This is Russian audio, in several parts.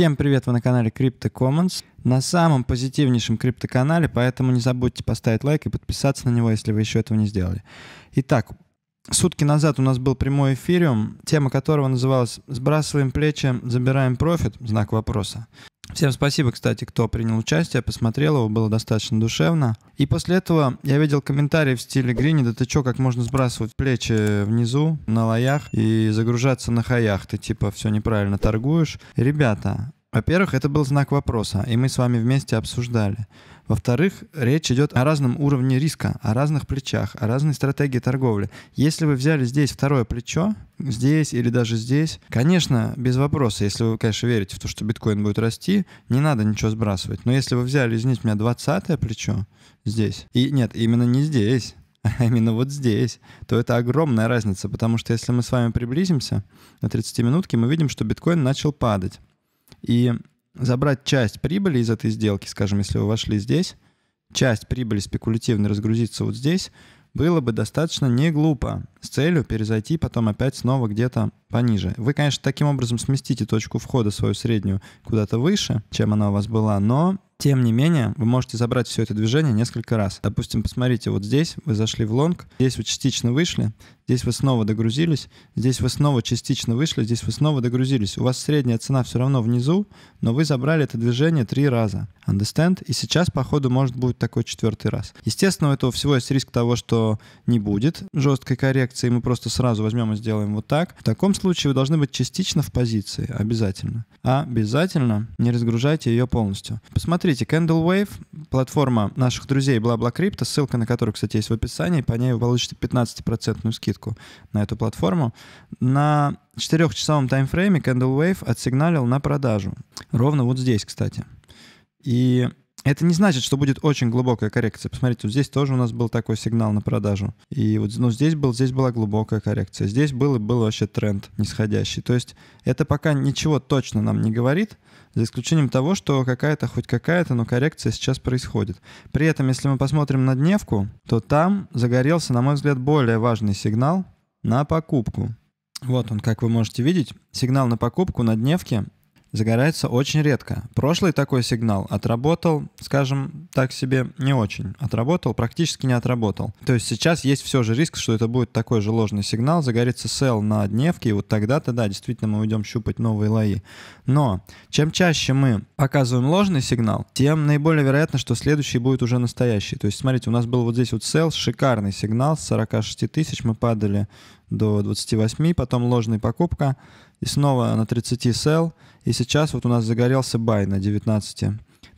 Всем привет, вы на канале Crypto Commons, на самом позитивнейшем криптоканале, поэтому не забудьте поставить лайк и подписаться на него, если вы еще этого не сделали. Итак, Сутки назад у нас был прямой эфириум, тема которого называлась «Сбрасываем плечи, забираем профит?» Знак вопроса. Всем спасибо, кстати, кто принял участие, посмотрел его, было достаточно душевно. И после этого я видел комментарии в стиле Грини, да ты чё, как можно сбрасывать плечи внизу на лоях и загружаться на хаях, ты типа все неправильно торгуешь. Ребята, во-первых, это был знак вопроса, и мы с вами вместе обсуждали. Во-вторых, речь идет о разном уровне риска, о разных плечах, о разной стратегии торговли. Если вы взяли здесь второе плечо, здесь или даже здесь, конечно, без вопроса, если вы, конечно, верите в то, что биткоин будет расти, не надо ничего сбрасывать. Но если вы взяли, извините меня, 20 плечо здесь, и нет, именно не здесь, а именно вот здесь, то это огромная разница, потому что если мы с вами приблизимся на 30 минутки, мы видим, что биткоин начал падать. И забрать часть прибыли из этой сделки, скажем, если вы вошли здесь, часть прибыли спекулятивно разгрузиться вот здесь, было бы достаточно не глупо с целью перезайти потом опять снова где-то пониже. Вы, конечно, таким образом сместите точку входа свою среднюю куда-то выше, чем она у вас была, но тем не менее, вы можете забрать все это движение несколько раз. Допустим, посмотрите, вот здесь вы зашли в лонг, здесь вы частично вышли, здесь вы снова догрузились, здесь вы снова частично вышли, здесь вы снова догрузились. У вас средняя цена все равно внизу, но вы забрали это движение три раза. Understand? И сейчас, по ходу может будет такой четвертый раз. Естественно, у этого всего есть риск того, что не будет жесткой коррекции, мы просто сразу возьмем и сделаем вот так. В таком случае вы должны быть частично в позиции, обязательно. а Обязательно не разгружайте ее полностью. Посмотрите, Смотрите, Candlewave, платформа наших друзей BlablaCrypto, ссылка на которую, кстати, есть в описании, по ней вы получите 15% скидку на эту платформу. На четырехчасовом таймфрейме Candlewave отсигналил на продажу. Ровно вот здесь, кстати. И это не значит, что будет очень глубокая коррекция. Посмотрите, вот здесь тоже у нас был такой сигнал на продажу. И вот ну, здесь, был, здесь была глубокая коррекция. Здесь был, и был вообще тренд нисходящий. То есть это пока ничего точно нам не говорит, за исключением того, что какая-то, хоть какая-то, но коррекция сейчас происходит. При этом, если мы посмотрим на дневку, то там загорелся, на мой взгляд, более важный сигнал на покупку. Вот он, как вы можете видеть, сигнал на покупку на дневке загорается очень редко. Прошлый такой сигнал отработал, скажем так себе, не очень. Отработал, практически не отработал. То есть сейчас есть все же риск, что это будет такой же ложный сигнал, загорится сел на дневке, и вот тогда-то, да, действительно мы уйдем щупать новые лои. Но чем чаще мы показываем ложный сигнал, тем наиболее вероятно, что следующий будет уже настоящий. То есть смотрите, у нас был вот здесь вот сел, шикарный сигнал с 46 тысяч, мы падали до 28, потом ложная покупка, и снова на 30 сел, и сейчас вот у нас загорелся бай на 19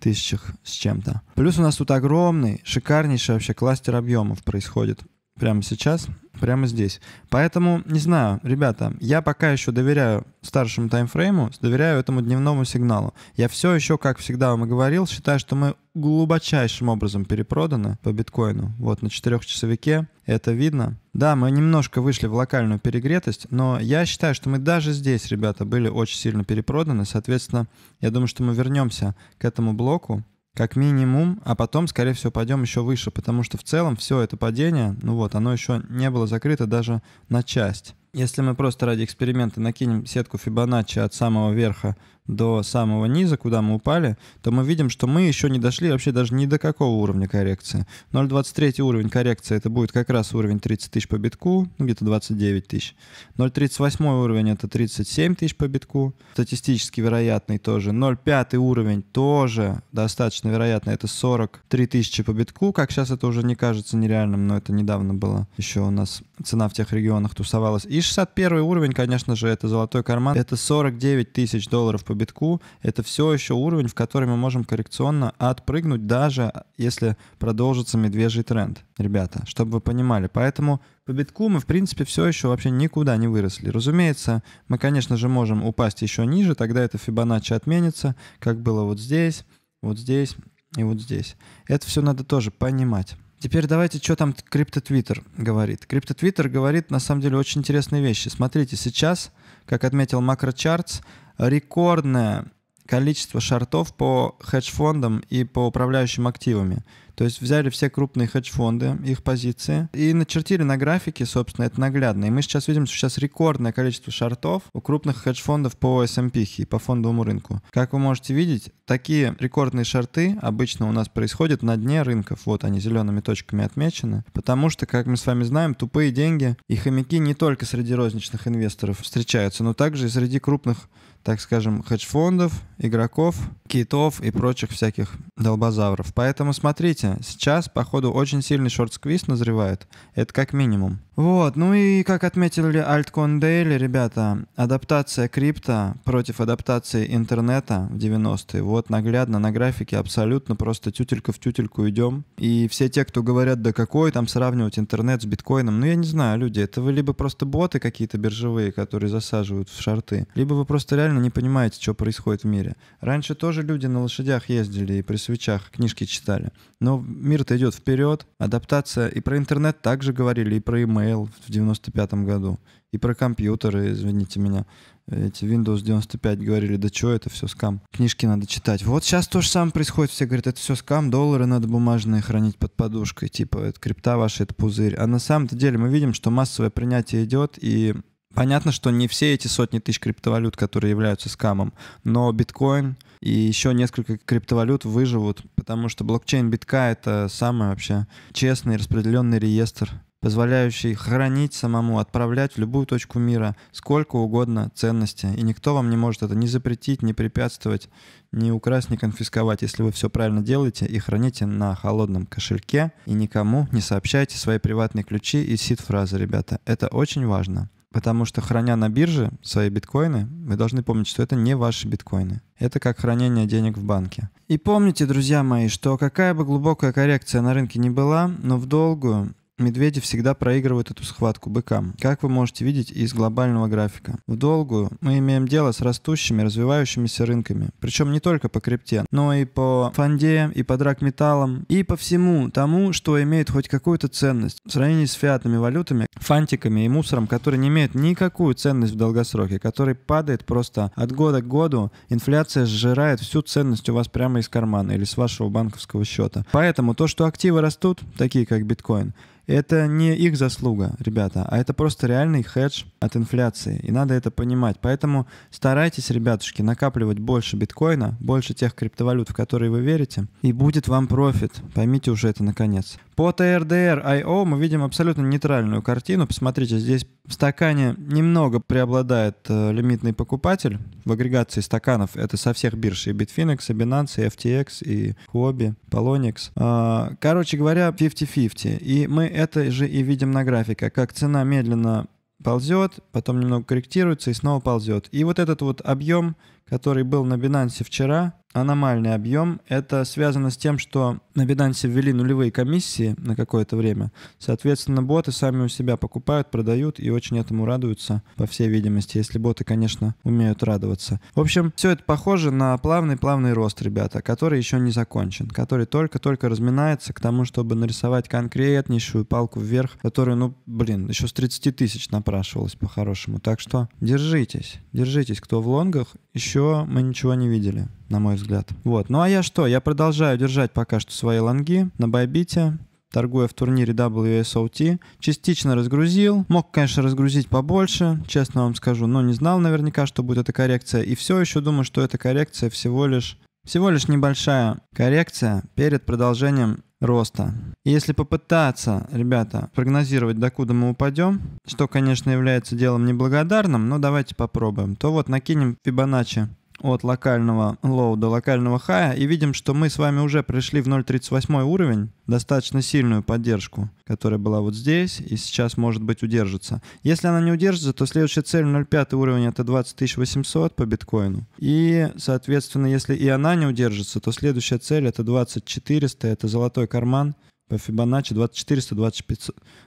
тысячах с чем-то. Плюс у нас тут огромный, шикарнейший вообще кластер объемов происходит прямо сейчас, прямо здесь. Поэтому, не знаю, ребята, я пока еще доверяю старшему таймфрейму, доверяю этому дневному сигналу. Я все еще, как всегда вам и говорил, считаю, что мы глубочайшим образом перепроданы по биткоину. Вот на четырехчасовике это видно. Да, мы немножко вышли в локальную перегретость, но я считаю, что мы даже здесь, ребята, были очень сильно перепроданы. Соответственно, я думаю, что мы вернемся к этому блоку, как минимум, а потом, скорее всего, пойдем еще выше, потому что в целом все это падение, ну вот, оно еще не было закрыто даже на часть. Если мы просто ради эксперимента накинем сетку Фибоначчи от самого верха до самого низа, куда мы упали, то мы видим, что мы еще не дошли вообще даже ни до какого уровня коррекции. 0,23 уровень коррекции это будет как раз уровень 30 тысяч по битку, ну где-то 29 тысяч. 0,38 уровень это 37 тысяч по битку, статистически вероятный тоже. 0,5 уровень тоже достаточно вероятно, это 43 тысячи по битку, как сейчас это уже не кажется нереальным, но это недавно было. Еще у нас цена в тех регионах тусовалась. И 61 уровень, конечно же, это золотой карман, это 49 тысяч долларов по по битку, это все еще уровень, в который мы можем коррекционно отпрыгнуть, даже а, если продолжится медвежий тренд, ребята, чтобы вы понимали. Поэтому по битку мы, в принципе, все еще вообще никуда не выросли. Разумеется, мы, конечно же, можем упасть еще ниже, тогда это Фибоначчи отменится, как было вот здесь, вот здесь и вот здесь. Это все надо тоже понимать. Теперь давайте, что там криптотвиттер говорит. Криптотвиттер говорит, на самом деле, очень интересные вещи. Смотрите, сейчас как отметил MacroCharts, рекордное количество шортов по хедж-фондам и по управляющим активами. То есть взяли все крупные хедж-фонды, их позиции, и начертили на графике, собственно, это наглядно. И мы сейчас видим, что сейчас рекордное количество шартов у крупных хедж-фондов по S&P и по фондовому рынку. Как вы можете видеть, такие рекордные шарты обычно у нас происходят на дне рынков. Вот они зелеными точками отмечены. Потому что, как мы с вами знаем, тупые деньги и хомяки не только среди розничных инвесторов встречаются, но также и среди крупных так скажем, хедж-фондов, игроков, китов и прочих всяких долбозавров. Поэтому смотрите, Сейчас, походу, очень сильный шорт-сквиз назревает. Это как минимум. Вот, ну и как отметили Altcoin Daily, ребята, адаптация крипто против адаптации интернета в 90-е. Вот наглядно на графике абсолютно просто тютелька в тютельку идем. И все те, кто говорят, да какой там сравнивать интернет с биткоином, ну я не знаю, люди, это вы либо просто боты какие-то биржевые, которые засаживают в шарты, либо вы просто реально не понимаете, что происходит в мире. Раньше тоже люди на лошадях ездили и при свечах книжки читали. Но мир-то идет вперед, адаптация. И про интернет также говорили, и про имейл Mail в 95 году. И про компьютеры, извините меня, эти Windows 95 говорили, да что это все скам. Книжки надо читать. Вот сейчас то же самое происходит. Все говорят, это все скам, доллары надо бумажные хранить под подушкой. Типа, это крипта ваша, это пузырь. А на самом-то деле мы видим, что массовое принятие идет, и Понятно, что не все эти сотни тысяч криптовалют, которые являются скамом, но биткоин и еще несколько криптовалют выживут, потому что блокчейн битка — это самый вообще честный распределенный реестр, позволяющий хранить самому, отправлять в любую точку мира сколько угодно ценности. И никто вам не может это ни запретить, ни препятствовать, ни украсть, ни конфисковать, если вы все правильно делаете и храните на холодном кошельке. И никому не сообщайте свои приватные ключи и сид-фразы, ребята. Это очень важно. Потому что храня на бирже свои биткоины, вы должны помнить, что это не ваши биткоины. Это как хранение денег в банке. И помните, друзья мои, что какая бы глубокая коррекция на рынке не была, но в долгую Медведи всегда проигрывают эту схватку быкам, как вы можете видеть из глобального графика. В долгую мы имеем дело с растущими, развивающимися рынками, причем не только по крипте, но и по фонде, и по драгметаллам, и по всему тому, что имеет хоть какую-то ценность в сравнении с фиатными валютами, фантиками и мусором, который не имеет никакую ценность в долгосроке, который падает просто от года к году, инфляция сжирает всю ценность у вас прямо из кармана или с вашего банковского счета. Поэтому то, что активы растут, такие как биткоин, это не их заслуга, ребята, а это просто реальный хедж от инфляции. И надо это понимать. Поэтому старайтесь, ребятушки, накапливать больше биткоина, больше тех криптовалют, в которые вы верите, и будет вам профит. Поймите уже это наконец. По TRDR IO мы видим абсолютно нейтральную картину. Посмотрите, здесь в стакане немного преобладает э, лимитный покупатель. В агрегации стаканов это со всех бирж. И Bitfinex, и Binance, и FTX, и Huobi, Polonix. Э, а, короче говоря, 50-50. И мы это же и видим на графике, как цена медленно ползет, потом немного корректируется и снова ползет. И вот этот вот объем, который был на Binance вчера, аномальный объем, это связано с тем, что на Binance ввели нулевые комиссии на какое-то время. Соответственно, боты сами у себя покупают, продают и очень этому радуются, по всей видимости, если боты, конечно, умеют радоваться. В общем, все это похоже на плавный-плавный рост, ребята, который еще не закончен, который только-только разминается к тому, чтобы нарисовать конкретнейшую палку вверх, которую, ну, блин, еще с 30 тысяч напрашивалась по-хорошему. Так что держитесь, держитесь, кто в лонгах, еще мы ничего не видели, на мой взгляд. Вот, ну а я что, я продолжаю держать пока что свои лонги на Байбите, торгуя в турнире WSOT. Частично разгрузил. Мог, конечно, разгрузить побольше, честно вам скажу, но не знал наверняка, что будет эта коррекция. И все еще думаю, что эта коррекция всего лишь всего лишь небольшая коррекция перед продолжением роста. И если попытаться, ребята, прогнозировать, докуда мы упадем, что, конечно, является делом неблагодарным, но давайте попробуем, то вот накинем Fibonacci от локального лоу до локального хая и видим, что мы с вами уже пришли в 0.38 уровень, достаточно сильную поддержку, которая была вот здесь и сейчас может быть удержится. Если она не удержится, то следующая цель 0.5 уровень это 20 800 по биткоину. И, соответственно, если и она не удержится, то следующая цель это 2400, это золотой карман, по фибоначчи 2400,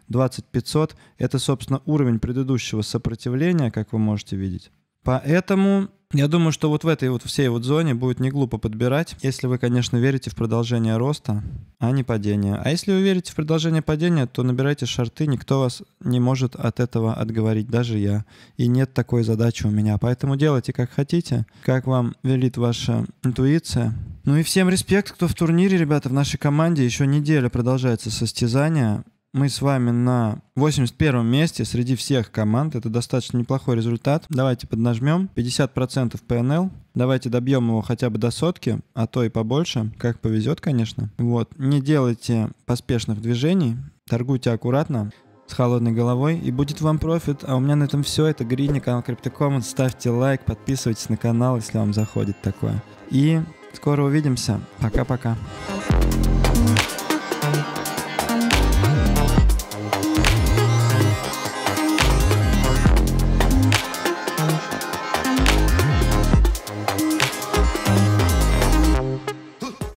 2500 это, собственно, уровень предыдущего сопротивления, как вы можете видеть. Поэтому я думаю, что вот в этой вот всей вот зоне будет не глупо подбирать, если вы, конечно, верите в продолжение роста, а не падения. А если вы верите в продолжение падения, то набирайте шарты, никто вас не может от этого отговорить, даже я. И нет такой задачи у меня. Поэтому делайте как хотите, как вам велит ваша интуиция. Ну и всем респект, кто в турнире, ребята, в нашей команде. Еще неделя продолжается состязание. Мы с вами на 81 месте среди всех команд. Это достаточно неплохой результат. Давайте поднажмем. 50% ПНЛ. Давайте добьем его хотя бы до сотки, а то и побольше. Как повезет, конечно. Вот. Не делайте поспешных движений. Торгуйте аккуратно с холодной головой, и будет вам профит. А у меня на этом все. Это Грини, канал Криптокоммент. Ставьте лайк, подписывайтесь на канал, если вам заходит такое. И скоро увидимся. Пока-пока.